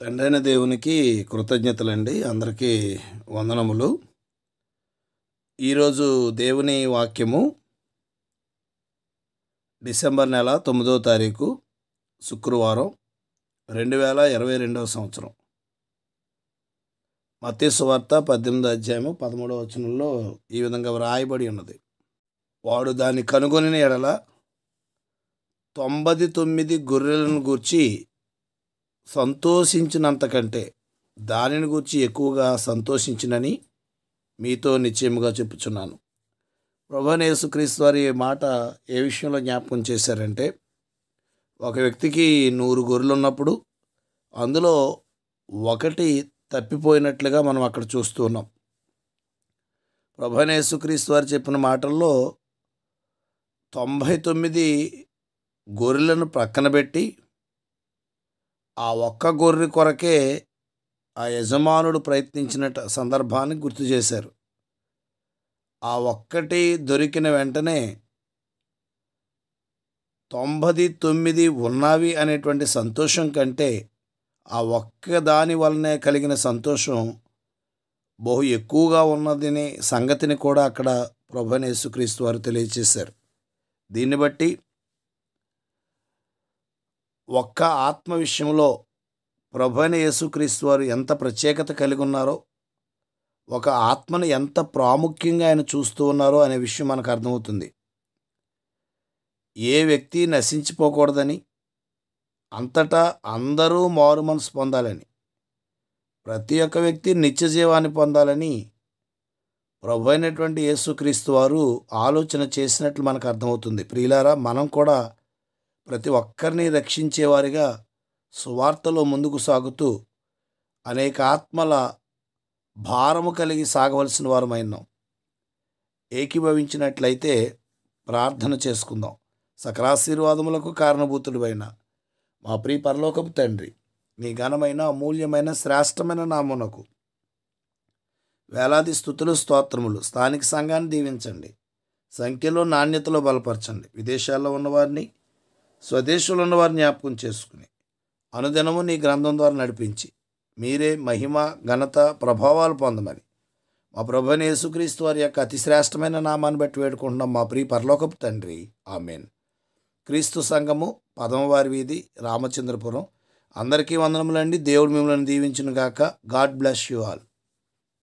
తండ్రైన దేవునికి కృతజ్ఞతలండి అందరికీ వందనములు ఈరోజు దేవుని వాక్యము డిసెంబర్ నెల తొమ్మిదో తారీఖు శుక్రవారం రెండు వేల ఇరవై రెండవ సంవత్సరం మత్స్సు వార్త పద్దెనిమిది అధ్యాయము పదమూడవ వచనంలో ఈ విధంగా వ్రాయబడి ఉన్నది వాడు దాన్ని కనుగొనిన ఎడల తొంభై తొమ్మిది గొర్రెలను గూర్చి సంతోషించినంతకంటే దానిని గురించి ఎక్కువగా సంతోషించినని మీతో నిశ్చయముగా చెప్పుచున్నాను క్రీస్తు వారి మాట ఏ విషయంలో జ్ఞాపకం చేశారంటే ఒక వ్యక్తికి నూరు గొర్రెలు ఉన్నప్పుడు అందులో ఒకటి తప్పిపోయినట్లుగా మనం అక్కడ చూస్తున్నాం క్రీస్తు వారు చెప్పిన మాటల్లో తొంభై తొమ్మిది గొర్రెలను ప్రక్కన పెట్టి ఆ ఒక్క గొర్రె కొరకే ఆ యజమానుడు ప్రయత్నించిన సందర్భాన్ని గుర్తు చేశారు ఆ ఒక్కటి దొరికిన వెంటనే తొంభది తొమ్మిది ఉన్నవి అనేటువంటి సంతోషం కంటే ఆ ఒక్క దాని వలనే కలిగిన సంతోషం బహు ఎక్కువగా ఉన్నదని సంగతిని కూడా అక్కడ ప్రభునేసుక్రీస్తు వారు తెలియచేశారు దీన్ని బట్టి ఒక్క ఆత్మ విషయంలో ప్రభు అయిన యేసుక్రీస్తు వారు ఎంత ప్రత్యేకత కలిగి ఉన్నారో ఒక ఆత్మను ఎంత ప్రాముఖ్యంగా ఆయన చూస్తూ ఉన్నారో అనే విషయం మనకు అర్థమవుతుంది ఏ వ్యక్తి నశించిపోకూడదని అంతటా అందరూ మారు మనసు పొందాలని ప్రతి ఒక్క వ్యక్తి నిత్య జీవాన్ని పొందాలని ప్రభు అయినటువంటి యేసుక్రీస్తు వారు ఆలోచన చేసినట్లు మనకు అర్థమవుతుంది ప్రియులారా మనం కూడా ప్రతి ఒక్కరిని రక్షించేవారిగా సువార్తలో ముందుకు సాగుతూ అనేక ఆత్మల భారము కలిగి సాగవలసిన వారమైనాం ఏకీభవించినట్లయితే ప్రార్థన చేసుకుందాం సకలాశీర్వాదములకు కారణభూతుడివైన మా ప్రియ పరలోకపు తండ్రి నీ ఘనమైన అమూల్యమైన శ్రేష్టమైన నామునకు వేలాది స్థుతులు స్తోత్రములు స్థానిక సంఘాన్ని దీవించండి సంఖ్యలో నాణ్యతలో బలపరచండి విదేశాల్లో ఉన్నవారిని స్వదేశంలో ఉన్న వారిని జ్ఞాపకం చేసుకుని అనుదినము నీ గ్రంథం ద్వారా నడిపించి మీరే మహిమ ఘనత ప్రభావాలు పొందమని మా ప్రభుని యేసుక్రీస్తు వారి యొక్క అతి శ్రేష్టమైన నామాన్ని బట్టి వేడుకుంటున్నాం మా ప్రియ పరలోకపు తండ్రి ఆమెన్ క్రీస్తు సంఘము పదమవారి వీధి రామచంద్రపురం అందరికీ వందనములండి దేవుడు మిమ్మల్ని దీవించిన గాక గాడ్ బ్లెస్ యు ఆల్